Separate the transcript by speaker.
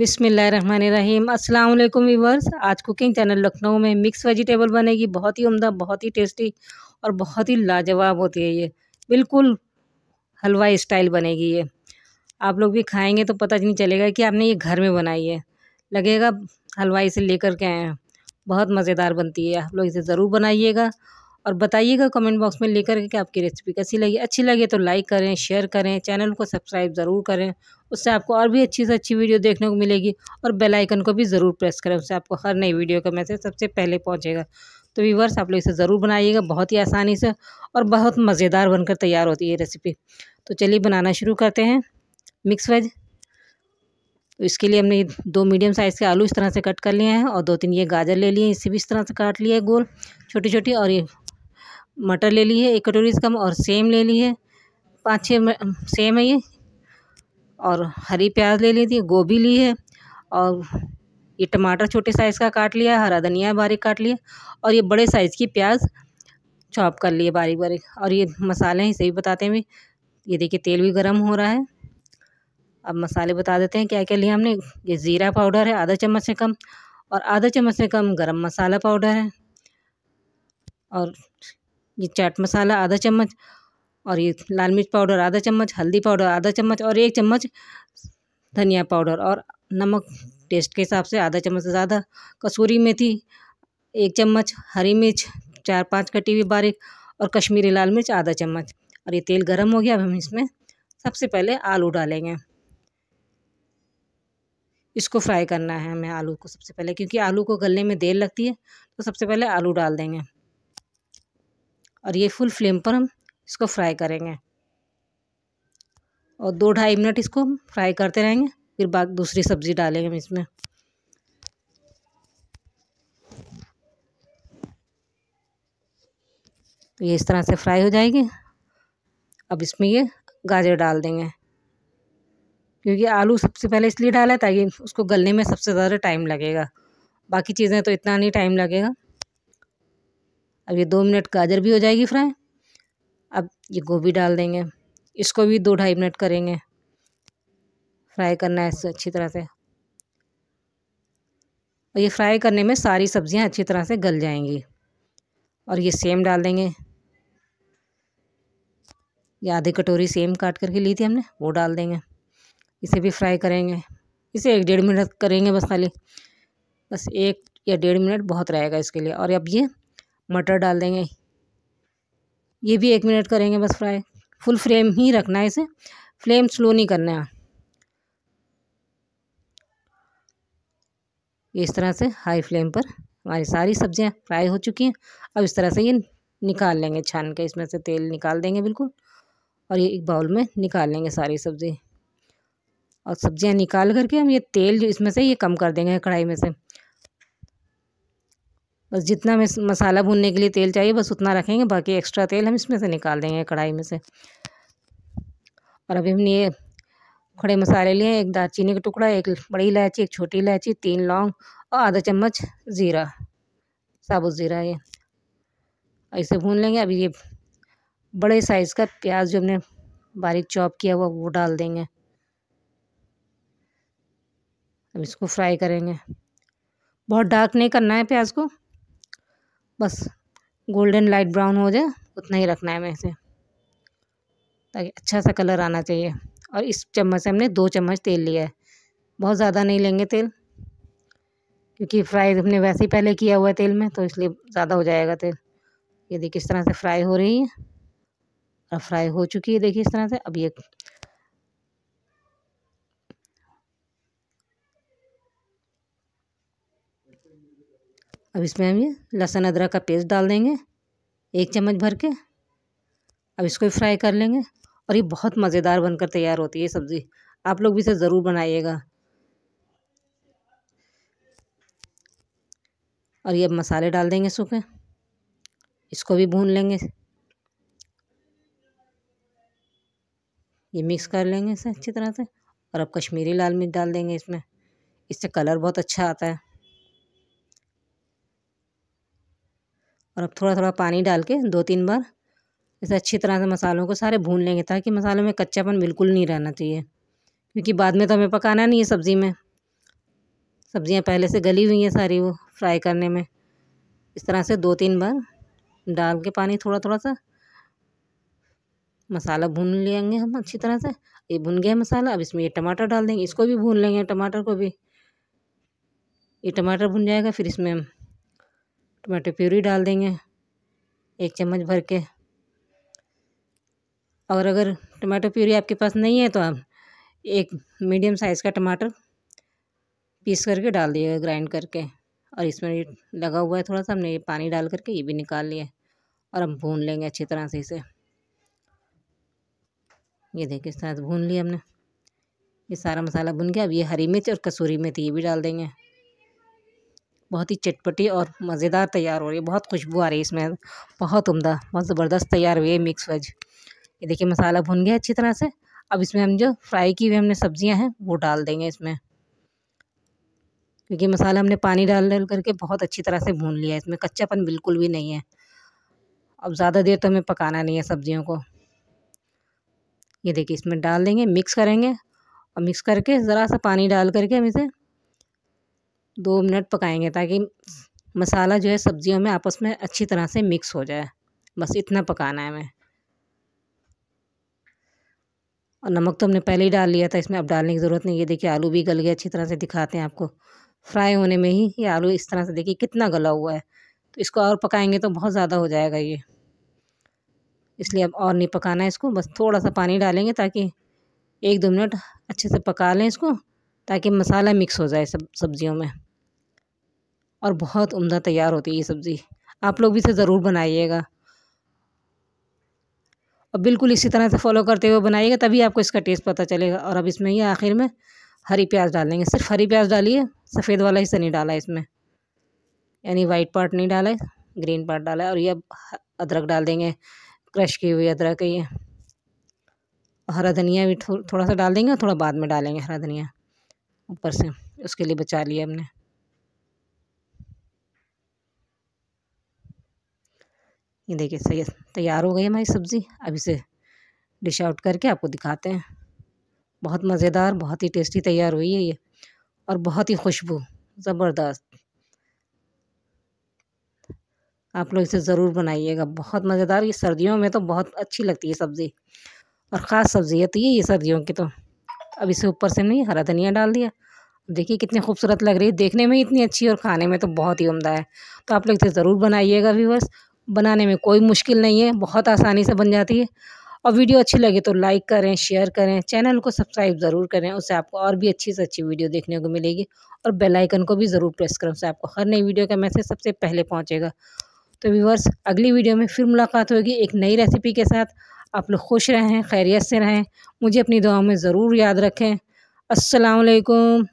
Speaker 1: बिसमीम वीवर्स आज cooking channel Lucknow में मिक्स वेजिटेबल बनेगी बहुत ही उम्दा बहुत ही टेस्टी और बहुत ही लाजवाब होती है ये बिल्कुल हलवा स्टाइल बनेगी ये आप लोग भी खाएंगे तो पता नहीं चलेगा कि आपने ये घर में बनाई है लगेगा हलवाई से लेकर के आए हैं बहुत मज़ेदार बनती है आप लोग इसे ज़रूर बनाइएगा और बताइएगा कमेंट बॉक्स में लेकर के आपकी रेसिपी कैसी लगी अच्छी लगे तो लाइक करें शेयर करें चैनल को सब्सक्राइब ज़रूर करें उससे आपको और भी अच्छी से अच्छी वीडियो देखने को मिलेगी और बेल आइकन को भी ज़रूर प्रेस करें उससे आपको हर नई वीडियो का मैसेज सबसे पहले पहुँचेगा तो व्यूवर्स आप लोग इसे ज़रूर बनाइएगा बहुत ही आसानी से और बहुत मज़ेदार बनकर तैयार होती है रेसिपी तो चलिए बनाना शुरू करते हैं मिक्स वेज तो इसके लिए हमने दो मीडियम साइज़ के आलू इस तरह से कट कर लिए हैं और दो तीन ये गाजर ले लिए इसे भी इस तरह से काट लिए गोल छोटी छोटी और ये मटर ले ली है एक कटोरी से कम और सेम ले ली है पाँच छः सेम है ये और हरी प्याज ले ली थी गोभी ली है और ये टमाटर छोटे साइज़ का काट लिया है हरा धनिया बारीक काट लिया और ये बड़े साइज़ की प्याज चॉप कर लिए बारीक बारीक और ये मसाले हैं इसे भी बताते हैं ये देखिए तेल भी गर्म हो रहा है अब मसाले बता देते हैं क्या क्या लिया हमने ये ज़ीरा पाउडर है आधा चम्मच से कम और आधा चम्मच से कम गरम मसाला पाउडर है और ये चाट मसाला आधा चम्मच और ये लाल मिर्च पाउडर आधा चम्मच हल्दी पाउडर आधा चम्मच और एक चम्मच धनिया पाउडर और नमक टेस्ट के हिसाब से आधा चम्मच से ज़्यादा कसूरी मेथी एक चम्मच हरी मिर्च चार पाँच कटी हुई बारीक और कश्मीरी लाल मिर्च आधा चम्मच और ये तेल गर्म हो गया अब हम इसमें सबसे पहले आलू डालेंगे इसको फ्राई करना है हमें आलू को सबसे पहले क्योंकि आलू को गलने में देर लगती है तो सबसे पहले आलू डाल देंगे और ये फुल फ्लेम पर हम इसको फ्राई करेंगे और दो ढाई मिनट इसको हम फ्राई करते रहेंगे फिर बाद दूसरी सब्ज़ी डालेंगे हम इसमें तो ये इस तरह से फ्राई हो जाएगी अब इसमें ये गाजर डाल देंगे क्योंकि आलू सबसे पहले इसलिए डाला है ताकि उसको गलने में सबसे ज़्यादा टाइम लगेगा बाकी चीज़ें तो इतना नहीं टाइम लगेगा अब ये दो मिनट गाजर भी हो जाएगी फ्राई अब ये गोभी डाल देंगे इसको भी दो ढाई मिनट करेंगे फ्राई करना है इससे अच्छी तरह से और ये फ्राई करने में सारी सब्ज़ियाँ अच्छी तरह से गल जाएंगी और ये सेम डाल देंगे ये आधी कटोरी सेम काट करके ली थी हमने वो डाल देंगे इसे भी फ्राई करेंगे इसे एक डेढ़ मिनट करेंगे बस खाली बस एक या डेढ़ मिनट बहुत रहेगा इसके लिए और अब ये मटर डाल देंगे ये भी एक मिनट करेंगे बस फ्राई फुल फ्लेम ही रखना है इसे फ्लेम स्लो नहीं करना है इस तरह से हाई फ्लेम पर हमारी सारी सब्जियां फ्राई हो चुकी हैं अब इस तरह से ये निकाल लेंगे छान के इसमें से तेल निकाल देंगे बिल्कुल और ये एक बाउल में निकाल लेंगे सारी सब्ज़ी और सब्जियां निकाल करके हम ये तेल जो इसमें से ये कम कर देंगे कढ़ाई में से बस जितना में मसाला भूनने के लिए तेल चाहिए बस उतना रखेंगे बाकी एक्स्ट्रा तेल हम इसमें से निकाल देंगे कढ़ाई में से और अभी हमने ये खड़े मसाले लिए एक दालचीनी का टुकड़ा एक बड़ी इलायची एक छोटी इलायची तीन लौंग और आधा चम्मच ज़ीरा साबुत ज़ीरा ये ऐसे भून लेंगे अभी ये बड़े साइज़ का प्याज जो हमने बारीक चॉप किया हुआ वो डाल देंगे अब इसको फ्राई करेंगे बहुत डार्क नहीं करना है प्याज को बस गोल्डन लाइट ब्राउन हो जाए उतना ही रखना है मैं इसे ताकि अच्छा सा कलर आना चाहिए और इस चम्मच से हमने दो चम्मच तेल लिया है बहुत ज़्यादा नहीं लेंगे तेल क्योंकि फ्राई हमने वैसे ही पहले किया हुआ है तेल में तो इसलिए ज़्यादा हो जाएगा तेल ये देखिए इस तरह से फ्राई हो रही है और फ्राई हो चुकी है देखिए इस तरह से अब ये अब इसमें हम ये लहसुन अदरक का पेस्ट डाल देंगे एक चम्मच भर के अब इसको भी फ्राई कर लेंगे और ये बहुत मज़ेदार बनकर तैयार होती है सब्ज़ी आप लोग भी इसे ज़रूर बनाइएगा और ये अब मसाले डाल देंगे सूखे इसको भी भून लेंगे ये मिक्स कर लेंगे इसे अच्छी तरह से और अब कश्मीरी लाल मिर्च डाल देंगे इसमें इससे कलर बहुत अच्छा आता है और अब थोड़ा थोड़ा पानी डाल के दो तीन बार इसे अच्छी तरह से मसालों को सारे भून लेंगे ताकि मसालों में कच्चापन बिल्कुल नहीं रहना चाहिए क्योंकि बाद में तो हमें पकाना नहीं है सब्ज़ी में सब्ज़ियाँ पहले से गली हुई हैं सारी वो फ्राई करने में इस तरह से दो तीन बार डाल के पानी थोड़ा थोड़ा सा मसाला भून लेंगे हम अच्छी तरह से ये भुन गया मसाला अब इसमें ये टमाटर डाल देंगे इसको भी भून लेंगे टमाटर को भी ये टमाटर भुन जाएगा फिर इसमें हम टमाटो प्यूरी डाल देंगे एक चम्मच भर के और अगर टमाटो प्यूरी आपके पास नहीं है तो आप एक मीडियम साइज़ का टमाटर पीस करके डाल दिएगा ग्राइंड करके और इसमें ये लगा हुआ है थोड़ा सा हमने ये पानी डाल करके ये भी निकाल लिया और हम भून लेंगे अच्छी तरह से इसे ये देखिए इस तरह से भून लिया हमने ये सारा मसाला भून गया अब ये हरी मिर्च और कसूरी मेथी ये भी डाल देंगे बहुत ही चटपटी और मज़ेदार तैयार हो रही है बहुत खुशबू आ रही है इसमें बहुत उम्दा बहुत ज़बरदस्त तैयार हुई है मिक्स वेज ये देखिए मसाला भुन गया अच्छी तरह से अब इसमें हम जो फ्राई की हुई हमने सब्ज़ियाँ हैं वो डाल देंगे इसमें क्योंकि मसाला हमने पानी डाल डाल करके बहुत अच्छी तरह से भून लिया है इसमें कच्चापन बिल्कुल भी नहीं है अब ज़्यादा देर तो हमें पकाना नहीं है सब्जियों को ये देखिए इसमें डाल देंगे मिक्स करेंगे और मिक्स करके ज़रा सा पानी डाल करके हम इसे दो मिनट पकाएंगे ताकि मसाला जो है सब्जियों में आपस में अच्छी तरह से मिक्स हो जाए बस इतना पकाना है हमें और नमक तो हमने पहले ही डाल लिया था इसमें अब डालने की ज़रूरत नहीं है देखिए आलू भी गल गया अच्छी तरह से दिखाते हैं आपको फ्राई होने में ही ये आलू इस तरह से देखिए कितना गला हुआ है तो इसको और पकाएंगे तो बहुत ज़्यादा हो जाएगा ये इसलिए अब और नहीं पकाना है इसको बस थोड़ा सा पानी डालेंगे ताकि एक दो मिनट अच्छे से पका लें इसको ताकि मसाला मिक्स हो जाए सब सब्ज़ियों में और बहुत उम्दा तैयार होती है ये सब्ज़ी आप लोग भी इसे ज़रूर बनाइएगा और बिल्कुल इसी तरह से फॉलो करते हुए बनाइएगा तभी आपको इसका टेस्ट पता चलेगा और अब इसमें ही आखिर में हरी प्याज डालेंगे सिर्फ हरी प्याज डालिए सफ़ेद वाला हिस्सा नहीं डाला इसमें यानी वाइट पार्ट नहीं डाला है ग्रीन पार्ट डाला है और ये अब अदरक डाल देंगे क्रश की हुई अदरक ये हरा धनिया भी थो, थोड़ा सा डाल देंगे और थोड़ा बाद में डालेंगे हरा धनिया ऊपर से उसके लिए बचा लिया हमने ये देखिए सही तैयार हो गई हमारी सब्ज़ी अब इसे डिश आउट करके आपको दिखाते हैं बहुत मज़ेदार बहुत ही टेस्टी तैयार हुई है ये और बहुत ही खुशबू ज़बरदस्त आप लोग इसे ज़रूर बनाइएगा बहुत मज़ेदार ये सर्दियों में तो बहुत अच्छी लगती है सब्ज़ी और ख़ास सब्ज़ी है तो ये सर्दियों की तो अब इसे ऊपर से नहीं हरा धनिया डाल दिया देखिए कितनी खूबसूरत लग रही है देखने में इतनी अच्छी और खाने में तो बहुत ही उमदा है तो आप लोग इसे ज़रूर बनाइएगा व्यूवर्स बनाने में कोई मुश्किल नहीं है बहुत आसानी से बन जाती है और वीडियो अच्छी लगे तो लाइक करें शेयर करें चैनल को सब्सक्राइब ज़रूर करें उससे आपको और भी अच्छी से अच्छी वीडियो देखने को मिलेगी और बेल आइकन को भी ज़रूर प्रेस करें उससे आपको हर नई वीडियो का मैसेज सबसे पहले पहुँचेगा तो व्यूवर्स अगली वीडियो में फिर मुलाकात होगी एक नई रेसिपी के साथ आप लोग खुश रहें खैरियत से रहें मुझे अपनी दुआ में ज़रूर याद रखें अस्सलाम वालेकुम